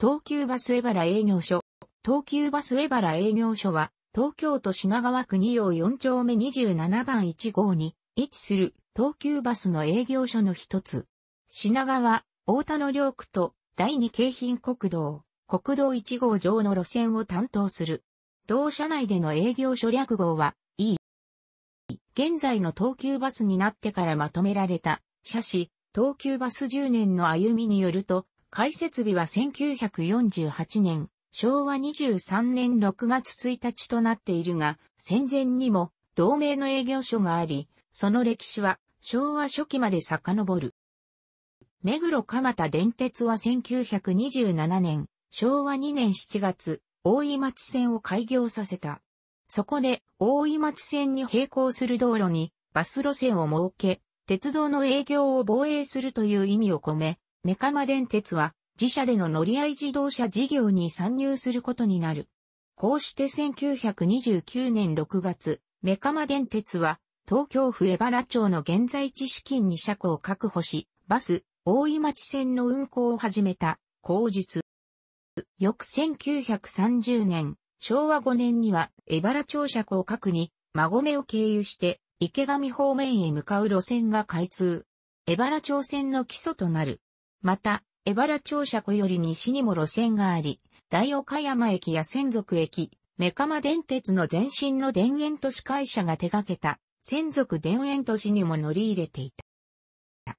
東急バス江原営業所。東急バス江原営業所は、東京都品川区二用四丁目27番1号に位置する東急バスの営業所の一つ。品川、大田の両区と第二京浜国道、国道1号上の路線を担当する。同社内での営業所略号は E。現在の東急バスになってからまとめられた、社史、東急バス10年の歩みによると、開設日は1948年、昭和23年6月1日となっているが、戦前にも同盟の営業所があり、その歴史は昭和初期まで遡る。目黒蒲田電鉄は1927年、昭和2年7月、大井町線を開業させた。そこで、大井町線に並行する道路に、バス路線を設け、鉄道の営業を防衛するという意味を込め、メカマ電鉄は自社での乗り合い自動車事業に参入することになる。こうして1929年6月、メカマ電鉄は東京府江原町の現在地資金に車庫を確保し、バス、大井町線の運行を始めた、口述。翌1930年、昭和5年には江原町車庫を確に、馬込を経由して、池上方面へ向かう路線が開通。江原町線の基礎となるまた、江原庁舎湖より西にも路線があり、大岡山駅や仙属駅、メカマ電鉄の前身の田園都市会社が手掛けた、仙属田園都市にも乗り入れていた。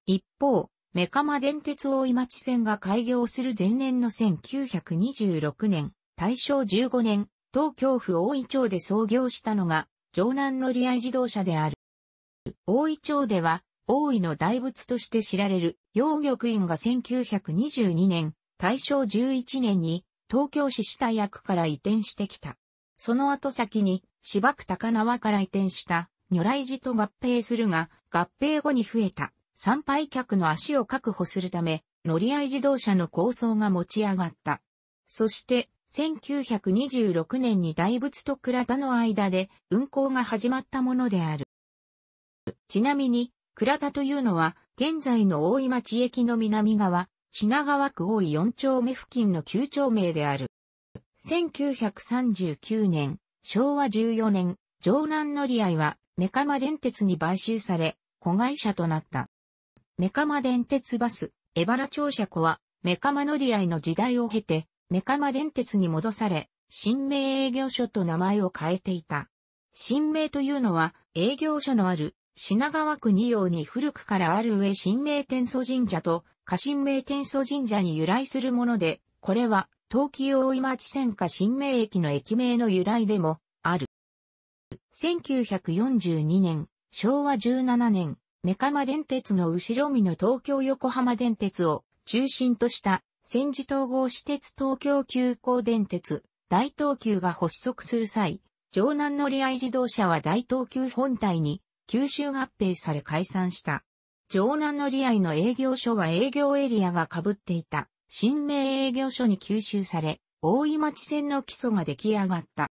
一方、メカマ電鉄大井町線が開業する前年の1926年、大正15年、東京府大井町で創業したのが、城南乗り合い自動車である。大井町では、大井の大仏として知られる、両玉院が1922年、大正11年に東京市下役から移転してきた。その後先に芝区高輪から移転した如来寺と合併するが、合併後に増えた参拝客の足を確保するため、乗り合い自動車の構想が持ち上がった。そして、1926年に大仏と倉田の間で運行が始まったものである。ちなみに、倉田というのは現在の大井町駅の南側、品川区大井4丁目付近の旧町名である。1939年、昭和14年、城南乗り合いは、メカマ電鉄に買収され、子会社となった。メカマ電鉄バス、江原庁舎庫は、メカマ乗り合いの時代を経て、メカマ電鉄に戻され、新名営業所と名前を変えていた。新名というのは、営業所のある品川区二葉に古くからある上神明天祖神社と下神明天祖神社に由来するもので、これは東京大井町線下神明駅の駅名の由来でもある。1942年、昭和17年、メカマ電鉄の後ろ見の東京横浜電鉄を中心とした戦時統合私鉄東京急行電鉄大東急が発足する際、城南乗合自動車は大東急本体に吸収合併され解散した。城南の利合の営業所は営業エリアが被っていた新名営業所に吸収され、大井町線の基礎が出来上がった。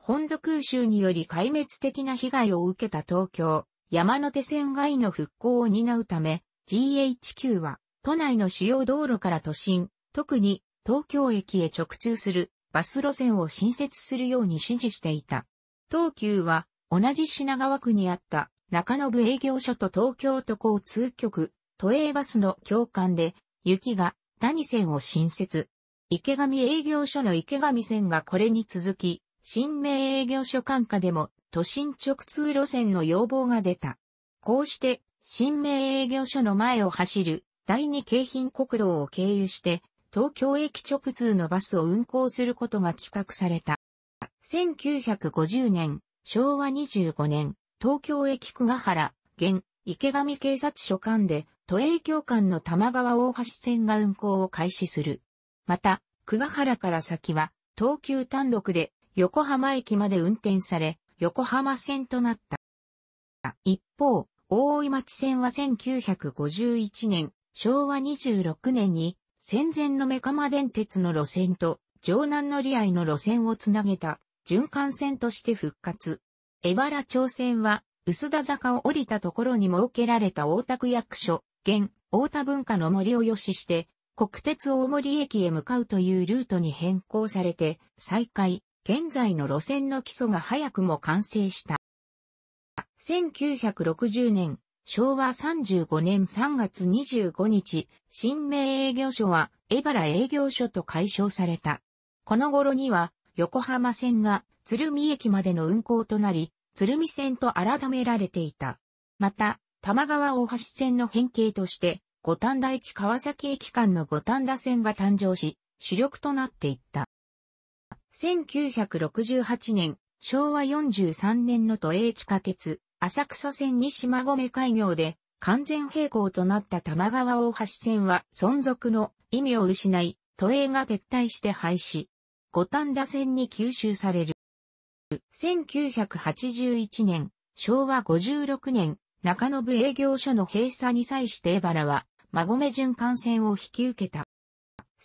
本土空襲により壊滅的な被害を受けた東京、山手線外の復興を担うため、GHQ は都内の主要道路から都心、特に東京駅へ直通するバス路線を新設するように指示していた。東急は同じ品川区にあった中延営業所と東京都交通局、都営バスの共間で、雪が谷線を新設。池上営業所の池上線がこれに続き、新名営業所管下でも都心直通路線の要望が出た。こうして、新名営業所の前を走る第二京浜国道を経由して、東京駅直通のバスを運行することが企画された。1950年、昭和25年、東京駅久ヶ原、現、池上警察署間で、都営教官の玉川大橋線が運行を開始する。また、久ヶ原から先は、東急単独で、横浜駅まで運転され、横浜線となった。一方、大井町線は1951年、昭和26年に、戦前のメカマ電鉄の路線と、城南乗り合いの路線をつなげた循環線として復活。江原町線は、薄田坂を降りたところに設けられた大田区役所、現、大田文化の森をよしして、国鉄大森駅へ向かうというルートに変更されて、再開、現在の路線の基礎が早くも完成した。1960年、昭和35年3月25日、新名営業所は、江原営業所と解消された。この頃には、横浜線が鶴見駅までの運行となり、鶴見線と改められていた。また、玉川大橋線の変形として、五反田駅川崎駅間の五反田線が誕生し、主力となっていった。1968年、昭和43年の都営地下鉄、浅草線に島込開業で、完全並行となった玉川大橋線は存続の意味を失い、都営が撤退して廃止。五反田線に吸収される。1981年、昭和56年、中延営業所の閉鎖に際して江原は、馬込順環線を引き受けた。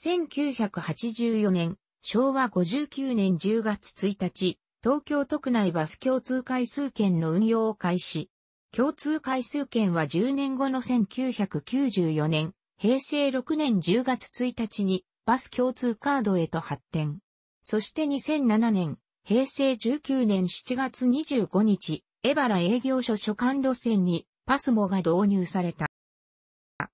1984年、昭和59年10月1日、東京都区内バス共通回数券の運用を開始。共通回数券は10年後の1994年、平成6年10月1日にバス共通カードへと発展。そして2007年、平成19年7月25日、エバラ営業所所管路線にパスモが導入された。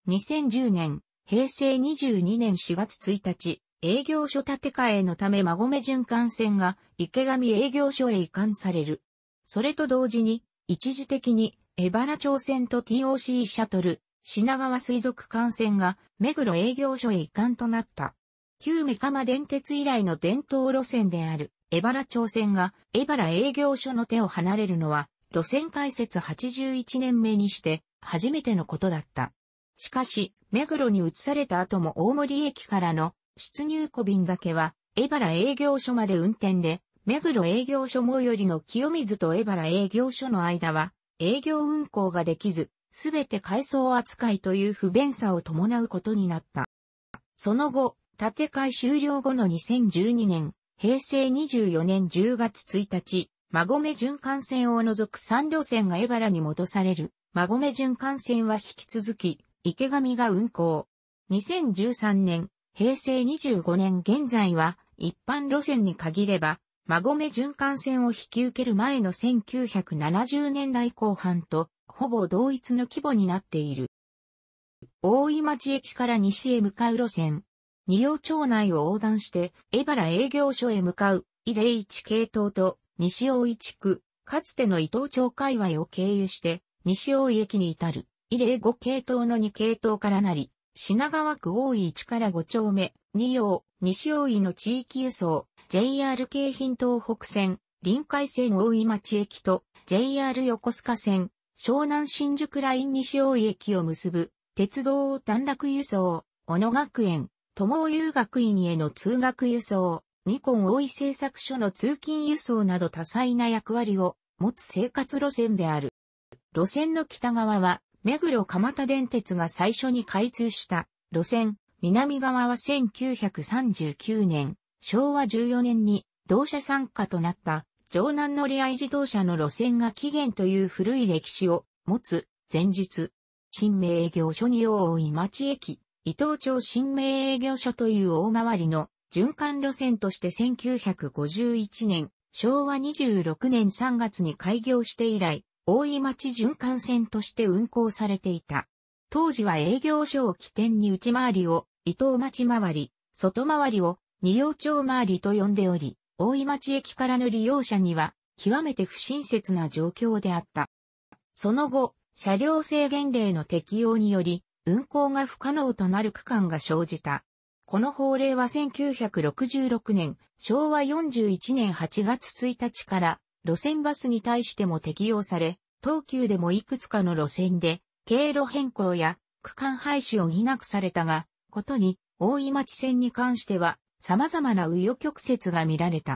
2010年、平成22年4月1日、営業所建て替えのため馬込循環線が池上営業所へ移管される。それと同時に、一時的にエバラ町線と TOC シャトル、品川水族館線が目黒営業所へ移管となった。旧三浜電鉄以来の伝統路線である、江原町線が、江原営業所の手を離れるのは、路線開設81年目にして、初めてのことだった。しかし、目黒に移された後も大森駅からの出入小便だけは、江原営業所まで運転で、目黒営業所最寄りの清水と江原営業所の間は、営業運行ができず、すべて改装扱いという不便さを伴うことになった。その後、建て替え終了後の2012年、平成24年10月1日、馬込循環線を除く3路線が江原に戻される、馬込循環線は引き続き、池上が運行。2013年、平成25年現在は、一般路線に限れば、馬込循環線を引き受ける前の1970年代後半と、ほぼ同一の規模になっている。大井町駅から西へ向かう路線、二葉町内を横断して、江原営業所へ向かう、伊礼一系統と、西大井地区、かつての伊東町界隈を経由して、西大井駅に至る、伊礼五系統の二系統からなり、品川区大井一から5丁目、二葉、西大井の地域輸送、JR 京浜東北線、臨海線大井町駅と、JR 横須賀線、湘南新宿ライン西大井駅を結ぶ、鉄道を短絡輸送、小野学園、友雄学院への通学輸送、ニコン大井製作所の通勤輸送など多彩な役割を持つ生活路線である。路線の北側は、目黒蒲田電鉄が最初に開通した路線、南側は1939年、昭和14年に同社参加となった城南乗り合い自動車の路線が起源という古い歴史を持つ前述。新名営業所に多い町駅、伊東町新名営業所という大回りの循環路線として1951年、昭和26年3月に開業して以来、大井町循環線として運行されていた。当時は営業所を起点に内回りを伊東町回り、外回りを二葉町回りと呼んでおり、大井町駅からの利用者には極めて不親切な状況であった。その後、車両制限令の適用により、運行が不可能となる区間が生じた。この法令は1966年、昭和41年8月1日から路線バスに対しても適用され、東急でもいくつかの路線で経路変更や区間廃止を疑なくされたが、ことに大井町線に関しては様々な右余曲折が見られた。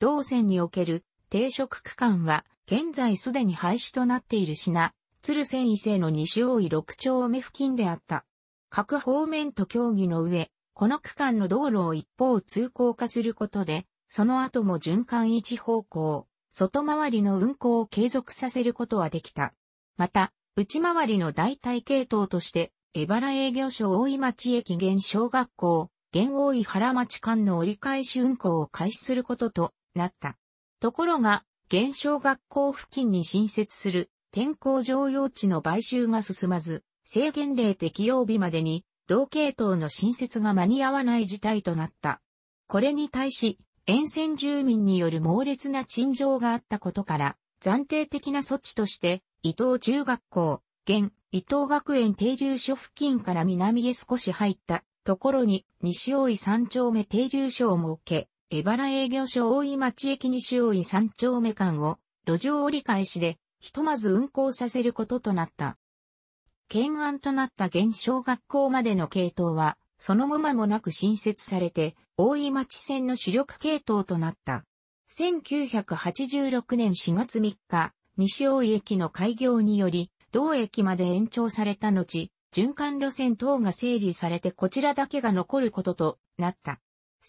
同線における定食区間は現在すでに廃止となっている品、鶴仙伊勢の西大井六丁目付近であった。各方面と協議の上、この区間の道路を一方通行化することで、その後も循環一方向、外回りの運行を継続させることはできた。また、内回りの代替系統として、江原営業所大井町駅現小学校、現大井原町間の折り返し運行を開始することとなった。ところが、現小学校付近に新設する天候常用地の買収が進まず、制限令適用日までに同系統の新設が間に合わない事態となった。これに対し、沿線住民による猛烈な陳情があったことから、暫定的な措置として、伊東中学校、現、伊東学園停留所付近から南へ少し入ったところに、西大井三丁目停留所を設け、江原営業所大井町駅西大井三丁目間を、路上折り返しで、ひとまず運行させることとなった。懸案となった現小学校までの系統は、そのままもなく新設されて、大井町線の主力系統となった。1986年4月3日、西大井駅の開業により、同駅まで延長された後、循環路線等が整理されてこちらだけが残ることとなった。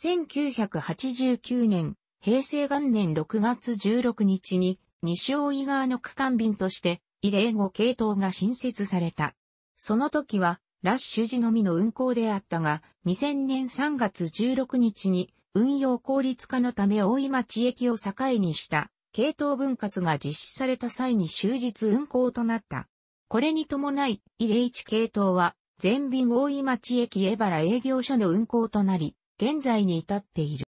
1989年、平成元年6月16日に西大井川の区間便として、異例後系統が新設された。その時は、ラッシュ時のみの運行であったが、2000年3月16日に、運用効率化のため大井町駅を境にした、系統分割が実施された際に終日運行となった。これに伴い、異例1系統は、全便大井町駅江原営業所の運行となり、現在に至っている。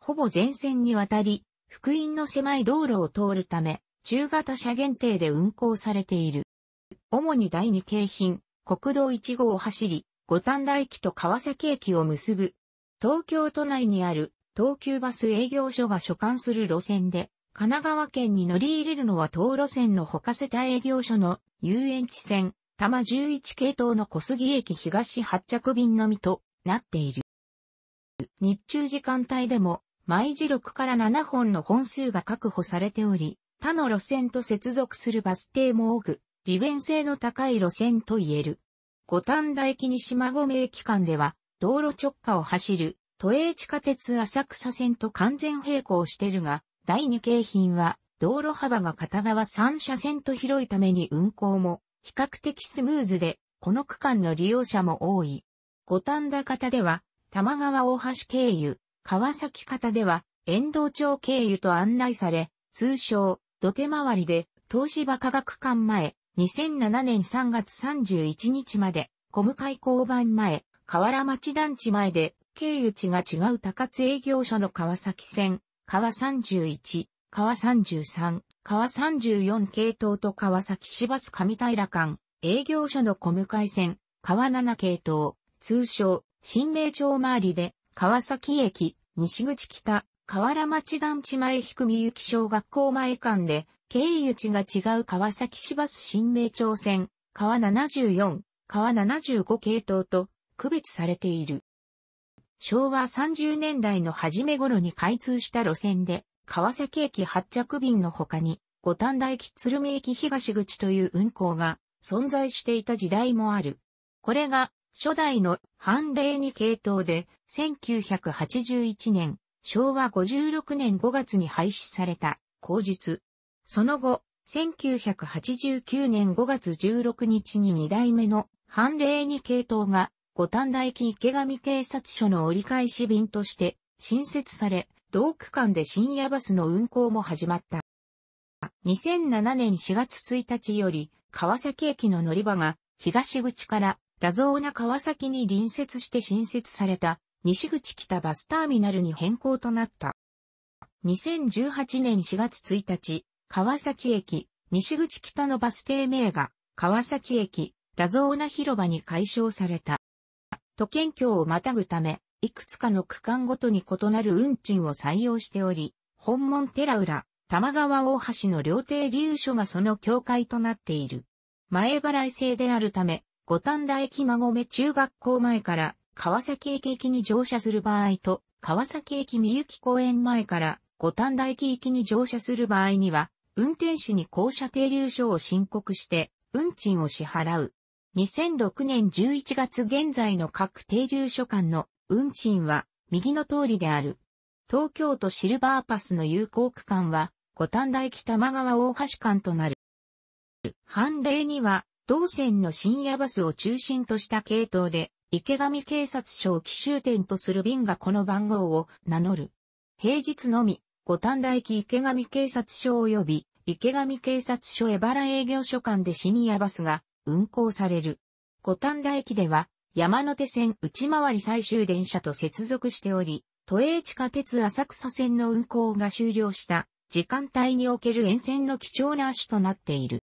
ほぼ全線にわたり、福音の狭い道路を通るため、中型車限定で運行されている。主に第二京浜、国道1号を走り、五反田駅と川崎駅を結ぶ。東京都内にある東急バス営業所が所管する路線で、神奈川県に乗り入れるのは東路線の他世帯営業所の遊園地線、多摩11系統の小杉駅東発着便のみとなっている。日中時間帯でも毎時6から7本の本数が確保されており、他の路線と接続するバス停も多く、利便性の高い路線と言える。五反田駅西孫名駅間では、道路直下を走る、都営地下鉄浅草線と完全並行してるが、第二京浜は、道路幅が片側3車線と広いために運行も、比較的スムーズで、この区間の利用者も多い。五反田方では、玉川大橋経由、川崎方では、遠藤町経由と案内され、通称、土手回りで、東芝科学館前、2007年3月31日まで、小向交番前、河原町団地前で、経由地が違う高津営業所の川崎線、川31、川33、川34系統と川崎市バス上平間、営業所の小向線、川7系統、通称、新名町周りで、川崎駅、西口北、河原町団地前低み行き小学校前間で、経由地が違う川崎市バス新名町線、川74、川75系統と区別されている。昭和30年代の初め頃に開通した路線で、川崎駅発着便の他に、五反田駅鶴見駅東口という運行が存在していた時代もある。これが初代の判例に系統で1981年、昭和56年5月に廃止された、口述。その後、1989年5月16日に2代目の判例に系統が五反田駅池上警察署の折り返し便として新設され、同区間で深夜バスの運行も始まった。2007年4月1日より川崎駅の乗り場が東口からラゾーナ川崎に隣接して新設された西口北バスターミナルに変更となった。2018年4月1日、川崎駅、西口北のバス停名が、川崎駅、ラゾーナ広場に解消された。都県境をまたぐため、いくつかの区間ごとに異なる運賃を採用しており、本門寺浦、玉川大橋の両亭流所がその境界となっている。前払い制であるため、五反田駅孫目中学校前から川崎駅行きに乗車する場合と、川崎駅三雪公園前から五反田駅行きに乗車する場合には、運転士に降車停留所を申告して、運賃を支払う。2006年11月現在の各停留所間の運賃は右の通りである。東京都シルバーパスの有効区間は五反田駅玉川大橋間となる。判例には、同線の深夜バスを中心とした系統で、池上警察署を奇襲点とする便がこの番号を名乗る。平日のみ、五反田駅池上警察署及び池上警察署江原営業所間でシニアバスが運行される。五反田駅では山手線内回り最終電車と接続しており、都営地下鉄浅草線の運行が終了した時間帯における沿線の貴重な足となっている。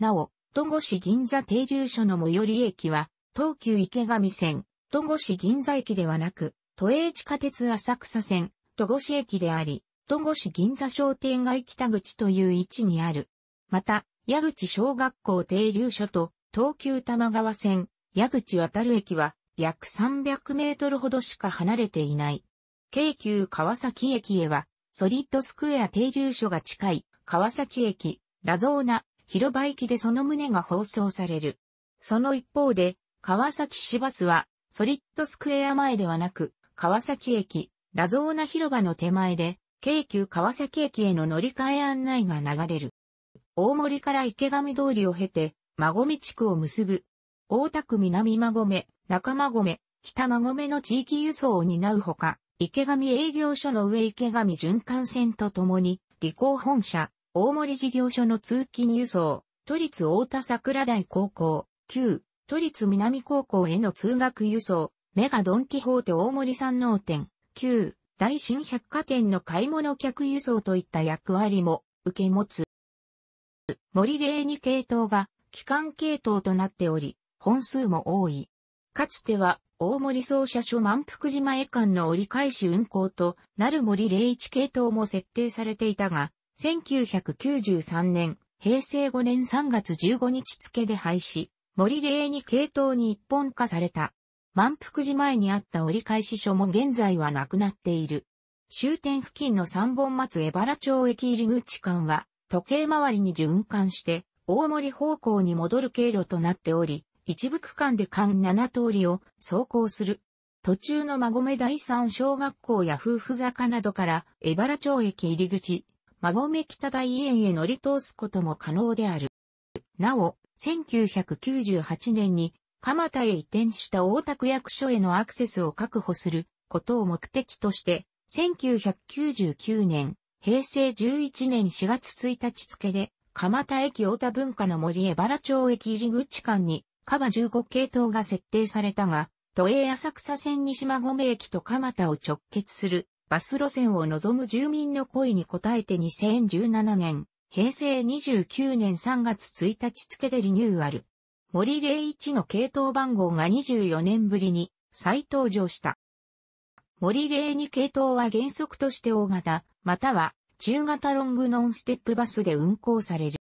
なお、戸越銀座停留所の最寄り駅は東急池上線、戸越銀座駅ではなく、都営地下鉄浅草線、戸越駅であり、戸越銀座商店街北口という位置にある。また、矢口小学校停留所と東急玉川線、矢口渡る駅は約300メートルほどしか離れていない。京急川崎駅へは、ソリッドスクエア停留所が近い川崎駅、ラゾーナ、広場駅でその旨が放送される。その一方で、川崎市バスは、ソリッドスクエア前ではなく、川崎駅、ラゾーナ広場の手前で、京急川崎駅への乗り換え案内が流れる。大森から池上通りを経て、馬込地区を結ぶ。大田区南馬込、中馬込、北馬込の地域輸送を担うほか、池上営業所の上池上循環線とともに、理工本社、大森事業所の通勤輸送、都立大田桜台高校、旧都立南高校への通学輸送、メガドンキホーテ大森山王店、旧大新百貨店の買い物客輸送といった役割も受け持つ。森霊に系統が機関系統となっており、本数も多い。かつては大森総社所満腹島へ間の折り返し運行となる森霊一系統も設定されていたが、1993年、平成5年3月15日付で廃止。森霊に系統に一本化された。満腹時前にあった折り返し書も現在はなくなっている。終点付近の三本松江原町駅入口間は、時計回りに循環して、大森方向に戻る経路となっており、一部区間で間7通りを走行する。途中の馬込第三小学校や夫婦坂などから江原町駅入口、馬込北大園へ乗り通すことも可能である。なお、1998年に蒲田へ移転した大田区役所へのアクセスを確保することを目的として、1999年、平成11年4月1日付で、蒲田駅大田文化の森江原町駅入口間に、蒲15系統が設定されたが、都営浅草線西馬込駅と蒲田を直結するバス路線を望む住民の声に応えて2017年、平成29年3月1日付でリニューアル。森霊一の系統番号が24年ぶりに再登場した。森霊二系統は原則として大型、または中型ロングノンステップバスで運行される。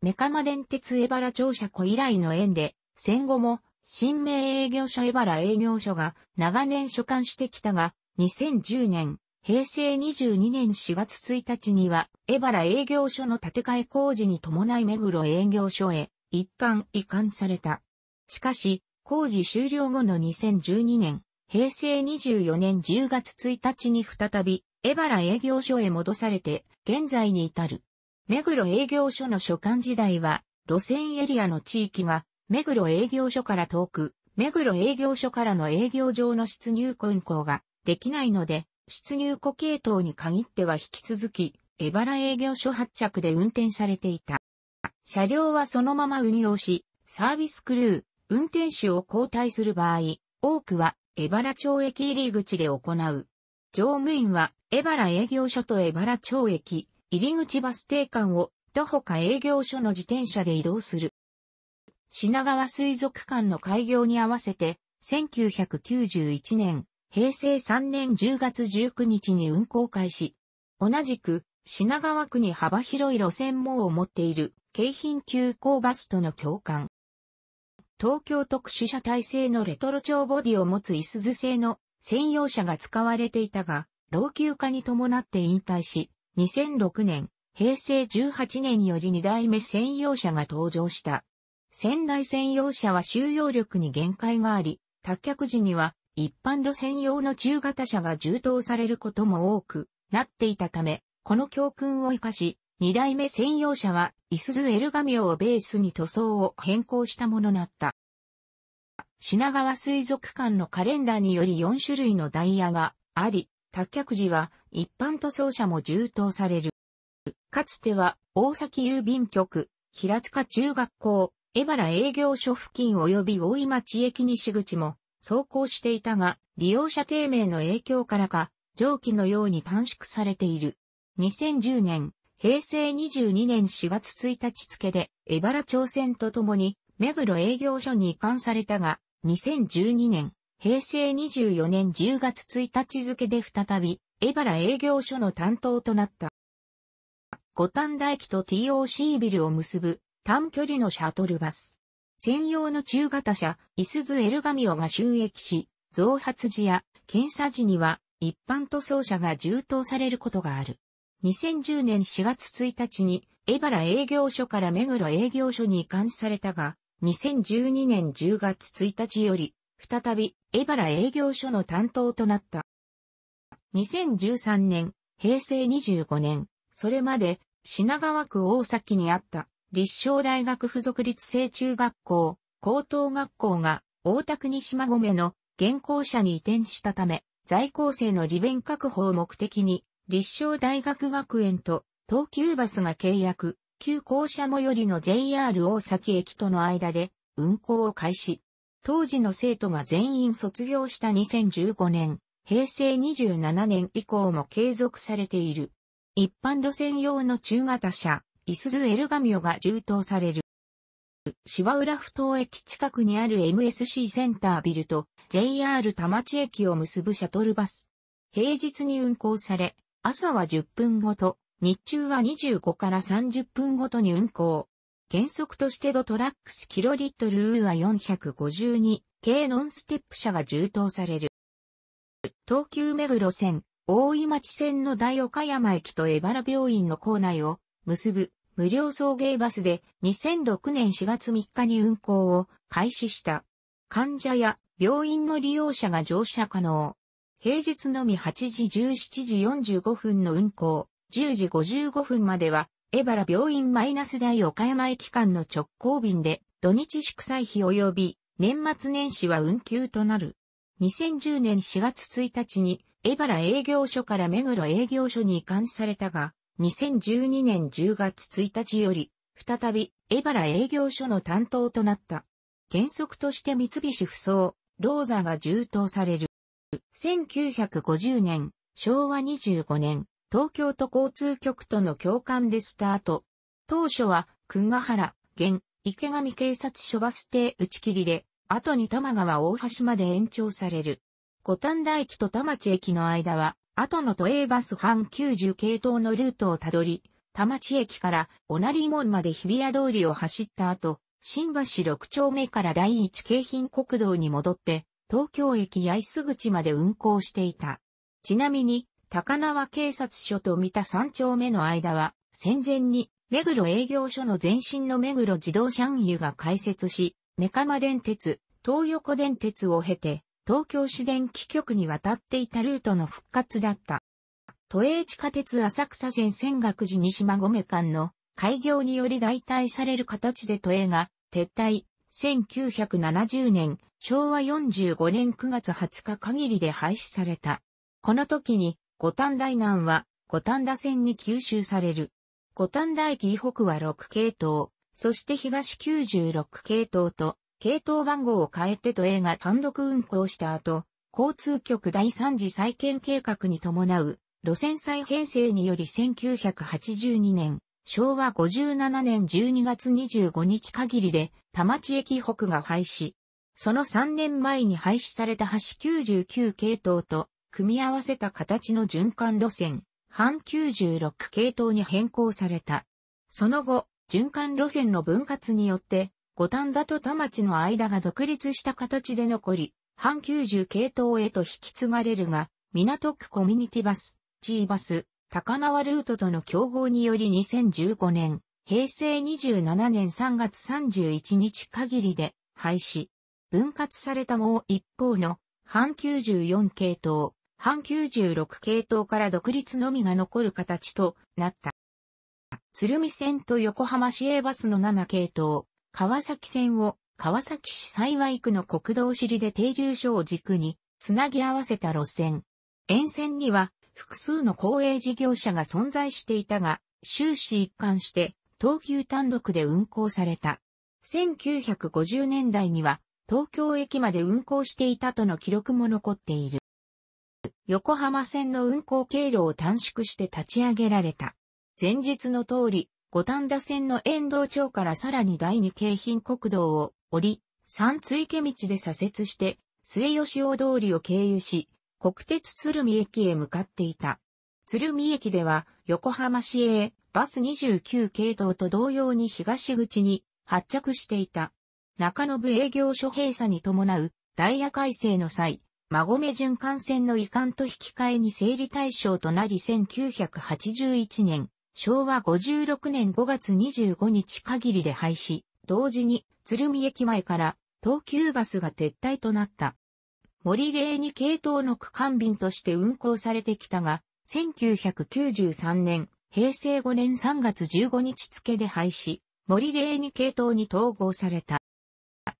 メカマ電鉄江原庁舎庫以来の縁で、戦後も新名営業所江原営業所が長年所管してきたが、2010年平成22年4月1日には、江原営業所の建て替え工事に伴い目黒営業所へ、一貫移管された。しかし、工事終了後の2012年、平成24年10月1日に再び、江原営業所へ戻されて、現在に至る。目黒営業所の所管時代は、路線エリアの地域が、目黒営業所から遠く、目黒営業所からの営業上の出入困行ができないので、出入庫系統に限っては引き続き、エバラ営業所発着で運転されていた。車両はそのまま運用し、サービスクルー、運転手を交代する場合、多くは、エバラ町駅入り口で行う。乗務員は、エバラ営業所とエバラ町駅、入り口バス停間を、徒歩か営業所の自転車で移動する。品川水族館の開業に合わせて、1991年、平成3年10月19日に運行開始。同じく、品川区に幅広い路線網を持っている、京浜急行バスとの共感。東京特殊車体製のレトロ調ボディを持ついすず製の専用車が使われていたが、老朽化に伴って引退し、2006年、平成18年より2代目専用車が登場した。仙台専用車は収容力に限界があり、脱却時には一般路線用の中型車が充当されることも多くなっていたため、この教訓を生かし、二代目専用車は、イスズエルガミオをベースに塗装を変更したものだった。品川水族館のカレンダーにより4種類のダイヤがあり、脱却時は一般塗装車も充当される。かつては大崎郵便局、平塚中学校、江原営業所付近及び大井町駅西口も走行していたが、利用者低迷の影響からか、上記のように短縮されている。2010年、平成22年4月1日付で、江原町線とともに、目黒営業所に移管されたが、2012年、平成24年10月1日付で再び、江原営業所の担当となった。五反田駅と TOC ビルを結ぶ短距離のシャトルバス。専用の中型車、イスズエルガミオが収益し、増発時や検査時には一般塗装車が充当されることがある。2010年4月1日に、エバラ営業所から目黒営業所に移管されたが、2012年10月1日より、再び、エバラ営業所の担当となった。2013年、平成25年、それまで、品川区大崎にあった、立正大学附属立成中学校、高等学校が大田国島込の現校舎に移転したため、在校生の利便確保を目的に、立正大学学園と東急バスが契約、旧校舎最寄りの JR 大崎駅との間で運行を開始。当時の生徒が全員卒業した2015年、平成27年以降も継続されている。一般路線用の中型車、イスズエルガミオが充当される。芝浦ふ頭駅近くにある MSC センタービルと JR 田町駅を結ぶシャトルバス。平日に運行され、朝は10分ごと、日中は25から30分ごとに運行。原則としてドトラックスキロリットルーは452系ノンステップ車が充当される。東急目黒線、大井町線の大岡山駅と江原病院の構内を結ぶ無料送迎バスで2006年4月3日に運行を開始した。患者や病院の利用者が乗車可能。平日のみ8時17時45分の運行、10時55分までは、江原病院マイナス大岡山駅間の直行便で、土日祝祭日及び年末年始は運休となる。2010年4月1日に、江原営業所から目黒営業所に移管されたが、2012年10月1日より、再び、エバラ営業所の担当となった。原則として三菱不走、ローザが充当される。1950年、昭和25年、東京都交通局との共感でスタート。当初は、久ヶ原、現、池上警察署バス停打ち切りで、後に多摩川大橋まで延長される。五反田駅と田町駅の間は、後の都営バス半90系統のルートをたどり、田町駅から小成門まで日比谷通りを走った後、新橋6丁目から第一京浜国道に戻って、東京駅八重洲口まで運行していた。ちなみに、高輪警察署と三田3丁目の間は、戦前に、目黒営業所の前身の目黒自動車運輸が開設し、メカマ電鉄、東横電鉄を経て、東京市電気局に渡っていたルートの復活だった。都営地下鉄浅草線仙岳寺西馬込間の開業により代替される形で都営が撤退、1970年、昭和45年9月20日限りで廃止された。この時に五反田南は五反田線に吸収される。五反田駅以北は6系統、そして東96系統と系統番号を変えてと A が単独運行した後、交通局第3次再建計画に伴う路線再編成により1982年、昭和57年12月25日限りで、田町駅北が廃止。その3年前に廃止された橋99系統と、組み合わせた形の循環路線、半96系統に変更された。その後、循環路線の分割によって、五反田と田町の間が独立した形で残り、阪急十系統へと引き継がれるが、港区コミュニティバス、G バス、高輪ルートとの競合により2015年、平成27年3月31日限りで廃止。分割されたもう一方の、阪急十四系統、阪急十六系統から独立のみが残る形となった。鶴見線と横浜市営バスの7系統、川崎線を川崎市幸区の国道尻で停留所を軸につなぎ合わせた路線。沿線には複数の公営事業者が存在していたが、終始一貫して東急単独で運行された。1950年代には東京駅まで運行していたとの記録も残っている。横浜線の運行経路を短縮して立ち上げられた。前述の通り、五反田線の遠藤町からさらに第二京浜国道を降り、三追家道で左折して、末吉大通りを経由し、国鉄鶴見駅へ向かっていた。鶴見駅では、横浜市営バス29系統と同様に東口に発着していた。中延営業所閉鎖に伴うダイヤ改正の際、馬込循環線の移管と引き換えに整理対象となり1981年昭和56年5月25日限りで廃止、同時に鶴見駅前から東急バスが撤退となった。森レに系統の区間便として運行されてきたが、1993年、平成5年3月15日付で廃止、森レに系統に統合された。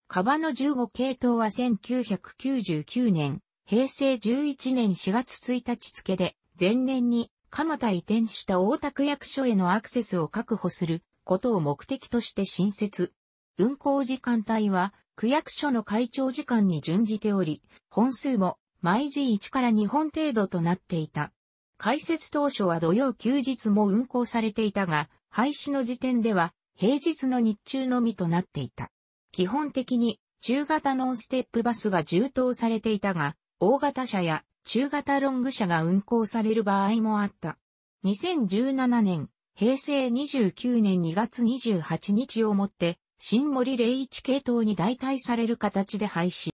カバの15系統は1999年、平成11年4月1日付で、前年に蒲田移転した大田区役所へのアクセスを確保することを目的として新設。運行時間帯は区役所の会長時間に準じており、本数も毎時1から2本程度となっていた。開設当初は土曜休日も運行されていたが、廃止の時点では平日の日中のみとなっていた。基本的に中型ノンステップバスが充当されていたが、大型車や中型ロング車が運行される場合もあった。2017年、平成29年2月28日をもって、新森01系統に代替される形で廃止。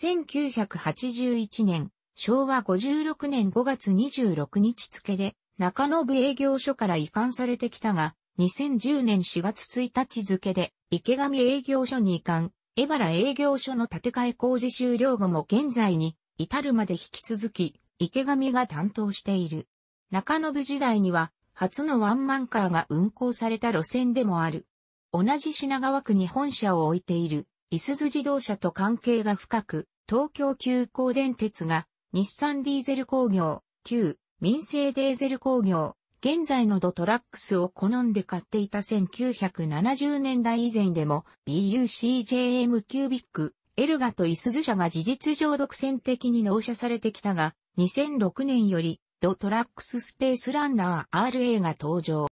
1981年、昭和56年5月26日付で、中野部営業所から移管されてきたが、2010年4月1日付で、池上営業所に移管、江原営業所の建て替え工事終了後も現在に至るまで引き続き、池上が担当している。中延時代には、初のワンマンカーが運行された路線でもある。同じ品川区に本社を置いている、いすゞ自動車と関係が深く、東京急行電鉄が、日産ディーゼル工業、旧、民生デーゼル工業、現在のドトラックスを好んで買っていた1970年代以前でも、BUCJM キュービック、エルガとイスズ社が事実上独占的に納車されてきたが、2006年より、ドトラックススペースランナー RA が登場。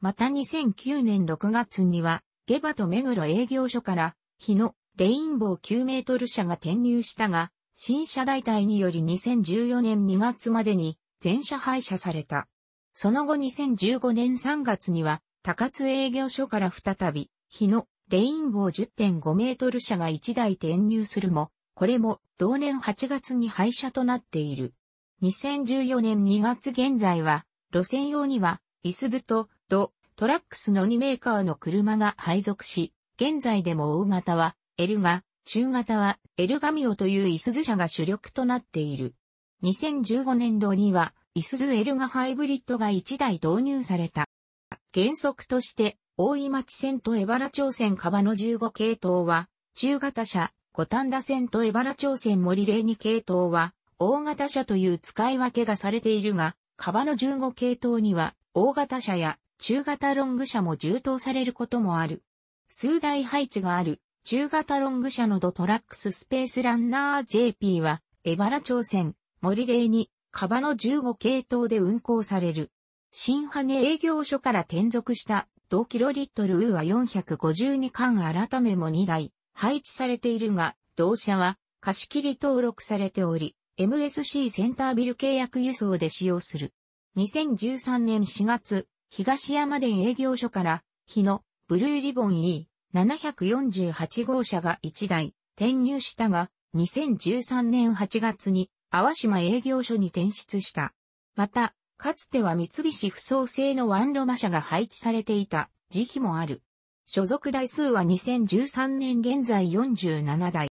また2009年6月には、ゲバと目黒営業所から、日野、レインボー9メートル車が転入したが、新車代替により2014年2月までに全車廃車された。その後2015年3月には、高津営業所から再び、日野、レインボー10.5メートル車が1台転入するも、これも同年8月に廃車となっている。2014年2月現在は、路線用には、イスズとド、トラックスの2メーカーの車が配属し、現在でも大型はエルガ、中型はエルガミオというイスズ車が主力となっている。2015年度には、イスズエルガハイブリッドが1台導入された。原則として、大井町線と江原町線川の15系統は、中型車、五反田線と江原町線森霊2系統は、大型車という使い分けがされているが、川の15系統には、大型車や中型ロング車も充当されることもある。数台配置がある、中型ロング車のドトラックススペースランナー JP は、江原町線、森霊2、カ川の15系統で運行される。新羽根営業所から転属した同キロリットルウーは452巻改めも2台配置されているが、同社は貸し切り登録されており、MSC センタービル契約輸送で使用する。2013年4月、東山田営業所から、日のブルーリボン E748 号車が1台転入したが、2013年8月に淡島営業所に転出した。また、かつては三菱不走製のワンロマ車が配置されていた時期もある。所属台数は2013年現在47台。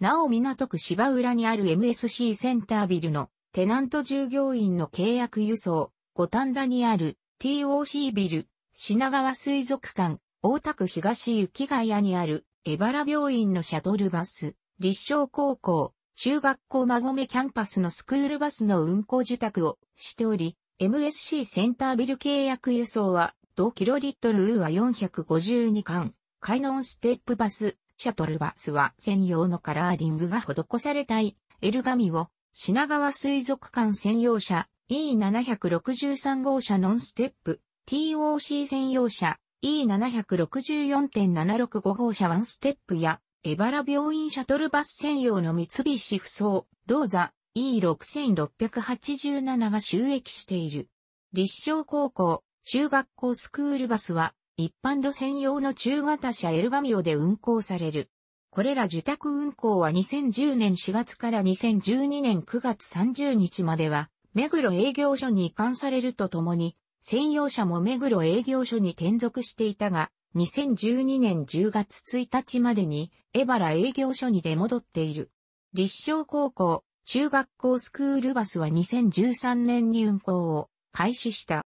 なお港区芝浦にある MSC センタービルのテナント従業員の契約輸送、五反田にある TOC ビル、品川水族館、大田区東雪ヶ谷にある江原病院のシャトルバス、立正高校、中学校ごめキャンパスのスクールバスの運行受託をしており、MSC センタービル契約輸送は、同キロリットルウーは452巻、海ンステップバス、シャトルバスは専用のカラーリングが施されたい、L ミを、品川水族館専用車、E763 号車ノンステップ、TOC 専用車、E764.765 号車ワンステップや、エバラ病院シャトルバス専用の三菱不走、ローザ E6687 が収益している。立正高校、中学校スクールバスは、一般路専用の中型車エルガミオで運行される。これら受託運行は2010年4月から2012年9月30日までは、目黒営業所に移管されるとともに、専用車も目黒営業所に転属していたが、2012年10月1日までに、江原営業所に出戻っている。立正高校、中学校スクールバスは2013年に運行を開始した。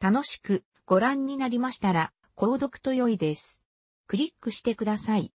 楽しくご覧になりましたら、購読と良いです。クリックしてください。